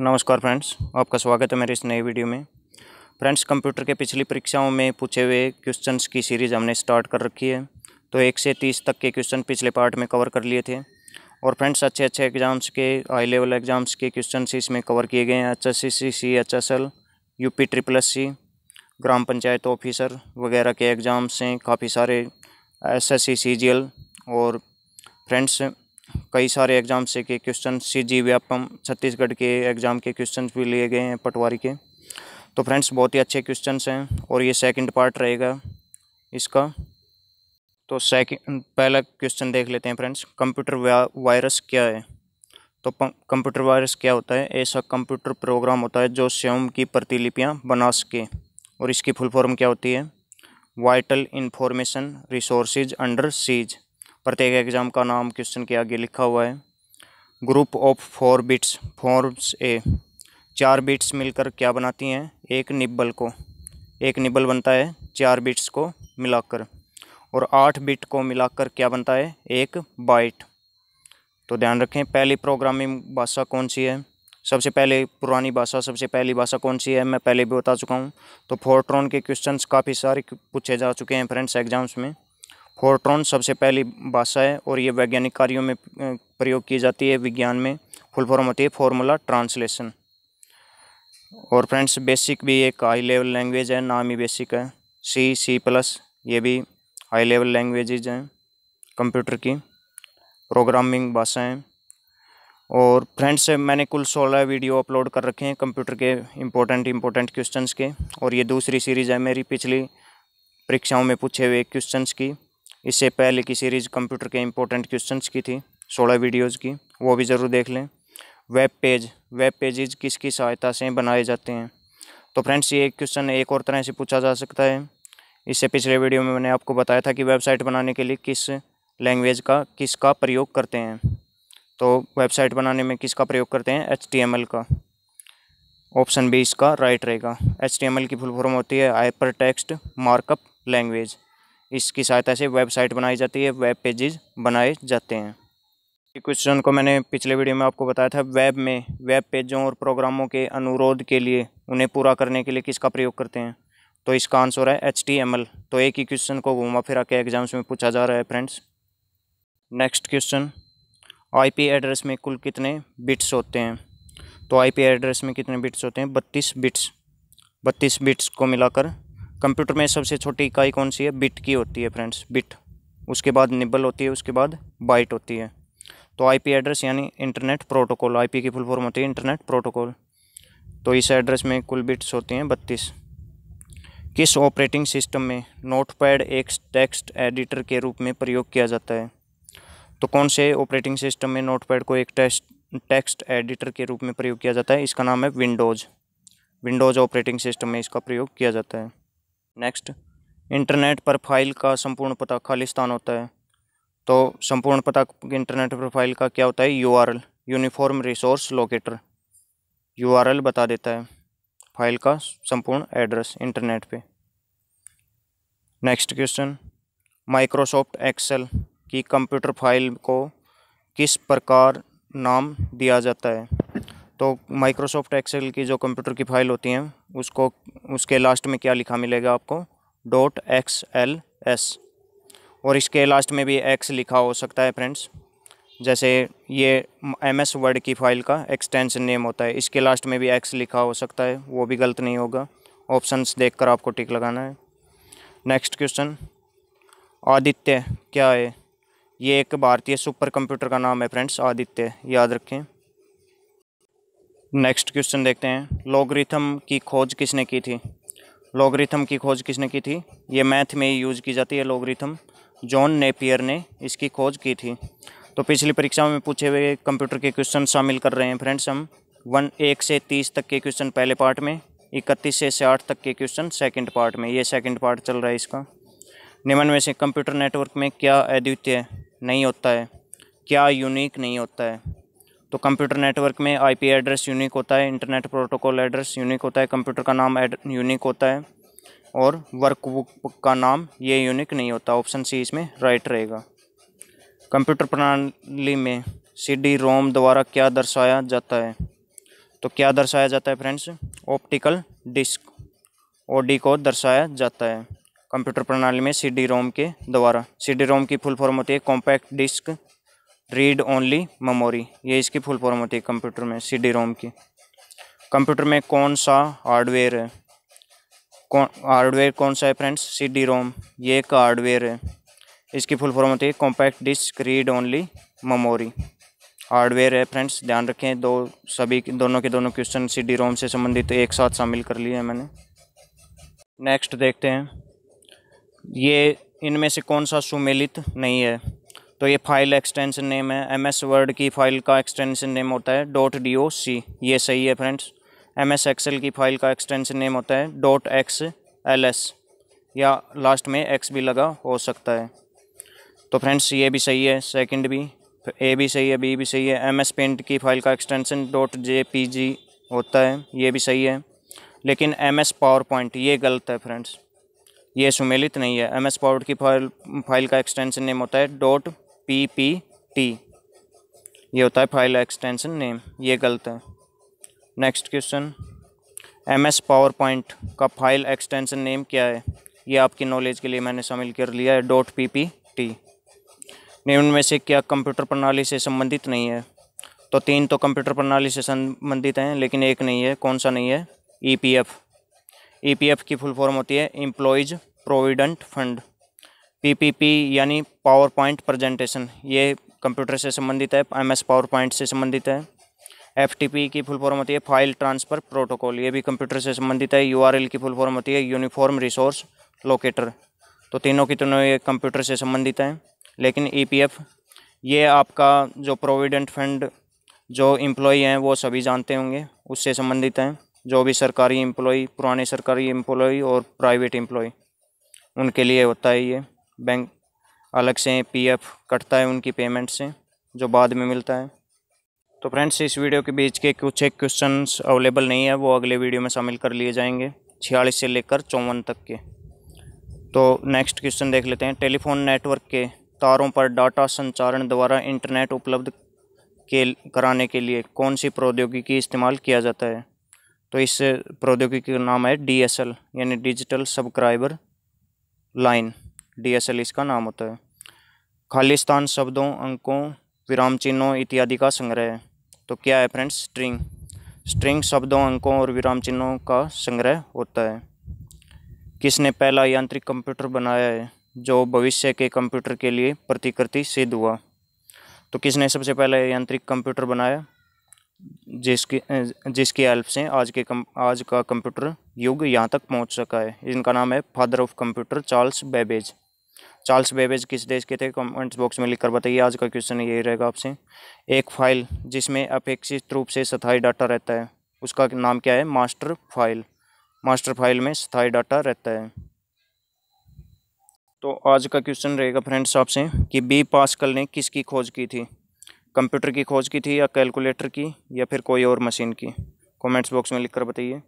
नमस्कार फ्रेंड्स आपका स्वागत है मेरे इस नए वीडियो में फ्रेंड्स कंप्यूटर के पिछली परीक्षाओं में पूछे हुए क्वेश्चंस की सीरीज़ हमने स्टार्ट कर रखी है तो एक से तीस तक के क्वेश्चन पिछले पार्ट में कवर कर लिए थे और फ्रेंड्स अच्छे अच्छे एग्ज़ाम्स के हाई लेवल एग्ज़ाम्स के क्वेश्चन इसमें कवर किए गए हैं H S C C C H S L U P triple S C ग्राम पंचायत ऑफिसर वगैरह के एग्ज़ाम्स हैं काफ़ी सारे S S C C G L और फ्रेंड्स कई सारे एग्ज़ाम से के question C G Vyapam Chhattisgarh के एग्ज़ाम के क्वेश्चन भी लिए गए हैं पटवारी के तो फ्रेंड्स बहुत ही अच्छे क्वेश्चन हैं और ये सेकंड पार्ट रहेगा इसका तो सेकंड पहला क्वेश्चन देख लेते हैं फ्रेंड्स कंप्यूटर वायरस क्या है तो कंप्यूटर वायरस क्या होता है ऐसा कंप्यूटर प्रोग्राम होता है जो स्वयं की प्रतिलिपियाँ बना सके और इसकी फुल फॉर्म क्या होती है vital information resources under siege प्रत्येक एग्ज़ाम का नाम क्वेश्चन के आगे लिखा हुआ है group of four bits forms a चार बिट्स मिलकर क्या बनाती हैं एक निब्बल को एक निब्बल बनता है चार बिट्स को मिलाकर और आठ बिट को मिलाकर क्या बनता है एक बाइट तो ध्यान रखें पहली प्रोग्रामिंग भाषा कौन सी है सबसे पहले पुरानी भाषा सबसे पहली भाषा कौन सी है मैं पहले भी बता चुका हूँ तो फोर्ट्रॉन के क्वेश्चंस काफ़ी सारे पूछे जा चुके हैं फ्रेंड्स एग्जाम्स में फोर्ट्रॉन सबसे पहली भाषा है और ये वैज्ञानिक कार्यों में प्रयोग की जाती है विज्ञान में फुल फॉर्म होती है फॉर्मूला ट्रांसलेशन और फ्रेंड्स बेसिक भी एक हाई लेवल लैंग्वेज है नाम ही बेसिक है सी सी प्लस ये भी हाई लेवल लैंग्वेजेज हैं कंप्यूटर की प्रोग्रामिंग भाषाएँ और फ्रेंड्स मैंने कुल सोलह वीडियो अपलोड कर रखे हैं कंप्यूटर के इम्पोर्टेंट इम्पोर्टेंट क्वेश्चंस के और ये दूसरी सीरीज़ है मेरी पिछली परीक्षाओं में पूछे हुए क्वेश्चंस की इससे पहले की सीरीज़ कंप्यूटर के इंपॉर्टेंट क्वेश्चंस की थी सोलह वीडियोस की वो भी ज़रूर देख लें वेब पेज वेब पेजेज किसकी सहायता से बनाए जाते हैं तो फ्रेंड्स ये क्वेश्चन एक और तरह से पूछा जा सकता है इससे पिछले वीडियो में मैंने आपको बताया था कि वेबसाइट बनाने के लिए किस लैंग्वेज का किसका प्रयोग करते हैं तो वेबसाइट बनाने में किसका प्रयोग करते हैं एच का ऑप्शन बी इसका राइट रहेगा एच की फुल फॉर्म होती है हाइपर टेक्स्ट मार्कअप लैंग्वेज इसकी सहायता से वेबसाइट बनाई जाती है वेब पेजेस बनाए जाते हैं क्वेश्चन को मैंने पिछले वीडियो में आपको बताया था वेब में वेब पेजों और प्रोग्रामों के अनुरोध के लिए उन्हें पूरा करने के लिए किसका प्रयोग करते हैं तो इसका आंसर है एच तो एक ही क्वेश्चन को घुमा फिरा के एग्जाम्स में पूछा जा रहा है friends next question P address में कुल कितने बिट्स होते हैं तो पी एड्रेस में कितने बिट्स होते हैं बत्तीस बिट्स बत्तीस बिट्स को मिलाकर कंप्यूटर में सबसे छोटी इकाई कौन सी है बिट की होती है फ्रेंड्स बिट उसके बाद निबल होती है उसके बाद बाइट होती है तो आईपी एड्रेस यानी इंटरनेट प्रोटोकॉल आईपी की फुल फॉर्म होती है इंटरनेट प्रोटोकॉल तो इस एड्रेस में कुल बिट्स होती हैं बत्तीस किस ऑपरेटिंग सिस्टम में नोटपैड एक टेक्स्ट एडिटर के रूप में प्रयोग किया जाता है तो कौन से ऑपरेटिंग सिस्टम में नोटपैड को एक टेस्ट टेक्स्ट एडिटर के रूप में प्रयोग किया जाता है इसका नाम है विंडोज़ विंडोज़ ऑपरेटिंग सिस्टम में इसका प्रयोग किया जाता है नेक्स्ट इंटरनेट पर फाइल का संपूर्ण पता खाली स्थान होता है तो संपूर्ण पता इंटरनेट पर फाइल का क्या होता है URL uniform resource locator URL बता देता है फाइल का संपूर्ण एड्रेस इंटरनेट पे नेक्स्ट क्वेश्चन माइक्रोसॉफ्ट एक्सेल की कंप्यूटर फाइल को किस प्रकार नाम दिया जाता है तो माइक्रोसॉफ्ट एक्सेल की जो कंप्यूटर की फाइल होती हैं उसको उसके लास्ट में क्या लिखा मिलेगा आपको डॉट एक्स एल एस और इसके लास्ट में भी एक्स लिखा हो सकता है फ्रेंड्स जैसे ये एम एस वर्ड की फ़ाइल का एक्सटेंशन नेम होता है इसके लास्ट में भी एक्स लिखा हो सकता है वो भी गलत नहीं होगा ऑप्शंस देखकर आपको टिक लगाना है नेक्स्ट क्वेश्चन आदित्य क्या है ये एक भारतीय सुपर कंप्यूटर का नाम है फ्रेंड्स आदित्य याद रखें नेक्स्ट क्वेश्चन देखते हैं लॉगरिथम की खोज किसने की थी लॉगरिथम की खोज किसने की थी ये मैथ में ही यूज की जाती है लॉगरिथम जॉन नेपियर ने इसकी खोज की थी तो पिछली परीक्षाओं में पूछे हुए कंप्यूटर के क्वेश्चन शामिल कर रहे हैं फ्रेंड्स हम वन एक से तीस तक के क्वेश्चन पहले पार्ट में इकतीस से साठ तक के क्वेश्चन सेकेंड पार्ट में ये सेकेंड पार्ट चल रहा है इसका निम्न में से कंप्यूटर नेटवर्क में क्या अद्वितीय नहीं होता है क्या यूनिक नहीं होता है तो कंप्यूटर नेटवर्क में आईपी एड्रेस यूनिक होता है इंटरनेट प्रोटोकॉल एड्रेस यूनिक होता है कंप्यूटर का नाम यूनिक होता है और वर्कबुक का नाम ये यूनिक नहीं होता ऑप्शन सी इसमें राइट रहेगा कंप्यूटर प्रणाली में सी रोम द्वारा क्या दर्शाया जाता है तो क्या दर्शाया जाता है फ्रेंड्स ऑप्टिकल डिस्क ओडी को दर्शाया जाता है कंप्यूटर प्रणाली में सी रोम के द्वारा सी रोम की फुल फॉर्म होती है compact disk read only memory ये इसकी फुल फॉर्म होती है कंप्यूटर में सी डी रोम की कंप्यूटर में कौन सा हार्डवेयर है कौन हार्डवेयर कौन सा है फ्रेंड्स सी डी रोम ये एक हार्डवेयर है इसकी फुल फॉर्म होती है compact disk read only memory hardware है फ्रेंड्स ध्यान रखें दो सभी दोनों के दोनों क्वेश्चन सी डी रोम से संबंधित तो एक साथ शामिल कर लिए हैं मैंने नेक्स्ट देखते हैं ये इनमें से कौन सा सुमेलित नहीं है तो ये फाइल एक्सटेंशन नेम है एम एस वर्ड की फाइल का एक्सटेंशन नेम होता है डॉट डी ओ सी ये सही है फ्रेंड्स एम एस एक्सेल की फाइल का एक्सटेंशन नेम होता है डॉट एक्स एल एस या लास्ट में एक्स भी लगा हो सकता है तो फ्रेंड्स ये भी सही है सेकंड भी ए भी सही है बी भी सही है एम एस पेंट की फाइल का extension dot J P G होता है ये भी सही है लेकिन एम एस पावर पॉइंट ये गलत है फ्रेंड्स ये सुमेलित नहीं है एम एस पावर की फाइल फाइल का एक्सटेंशन नेम होता है डॉट पी पी टी ये होता है फाइल एक्सटेंशन नेम ये गलत है next question M S power point का फाइल एक्सटेंशन नेम क्या है ये आपकी नॉलेज के लिए मैंने शामिल कर लिया है dot P P T name में से क्या कंप्यूटर प्रणाली से संबंधित नहीं है तो तीन तो कंप्यूटर प्रणाली से संबंधित हैं लेकिन एक नहीं है कौन सा नहीं है E P F E P F की फुल फॉर्म होती है इम्प्लॉइज़ प्रोविडेंट फंड पीपीपी यानी पावर पॉइंट प्रजेंटेशन ये कंप्यूटर से संबंधित है एमएस पावर पॉइंट से संबंधित है एफटीपी की फुल फॉर्म होती है फाइल ट्रांसफ़र प्रोटोकॉल ये भी कंप्यूटर से संबंधित है यूआरएल की फुल फॉर्म होती है यूनिफॉर्म रिसोर्स लोकेटर तो तीनों की तीनों ये कंप्यूटर से संबंधित हैं लेकिन एफ e ये आपका जो प्रोविडेंट फंड जो एम्प्लॉय हैं वो सभी जानते होंगे उससे संबंधित हैं जो भी सरकारी एम्प्लॉय पुराने सरकारी एम्प्लॉय और प्राइवेट एम्प्लॉय उनके लिए होता है ये बैंक अलग से पीएफ कटता है उनकी पेमेंट से जो बाद में मिलता है तो फ्रेंड्स इस वीडियो के बीच के कुछ एक क्वेश्चन अवेलेबल नहीं है वो अगले वीडियो में शामिल कर लिए जाएंगे छियालीस से लेकर चौवन तक के तो नेक्स्ट क्वेश्चन देख लेते हैं टेलीफोन नेटवर्क के तारों पर डाटा संचारण द्वारा इंटरनेट उपलब्ध के कराने के लिए कौन सी प्रौद्योगिकी इस्तेमाल किया जाता है तो इस प्रौद्योगिकी का नाम है डीएसएल यानी डिजिटल सब्सक्राइबर लाइन डीएसएल इसका नाम होता है खाली स्थान शब्दों अंकों विराम चिन्हों इत्यादि का संग्रह है तो क्या है फ्रेंड्स स्ट्रिंग स्ट्रिंग शब्दों अंकों और विराम चिन्हों का संग्रह होता है किसने पहला यांत्रिक कंप्यूटर बनाया है जो भविष्य के कंप्यूटर के लिए प्रतिकृति सिद्ध हुआ तो किसने सबसे पहले यांत्रिक कंप्यूटर बनाया जिसकी जिसकी हेल्प से आज के कम आज का कंप्यूटर युग यहाँ तक पहुँच सका है इनका नाम है father of computer Charles Babbage Charles Babbage किस देश के थे कमेंट्स बॉक्स में लिखकर बताइए आज का क्वेश्चन यही रहेगा आपसे एक फाइल जिसमें अपेक्षित रूप से स्थाई डाटा रहता है उसका नाम क्या है मास्टर फाइल मास्टर फाइल में स्थाई डाटा रहता है तो आज का क्वेश्चन रहेगा फ्रेंड्स आपसे कि बी पास्कल ने किसकी खोज की थी कंप्यूटर की खोज की थी या कैलकुलेटर की या फिर कोई और मशीन की कमेंट्स बॉक्स में लिखकर बताइए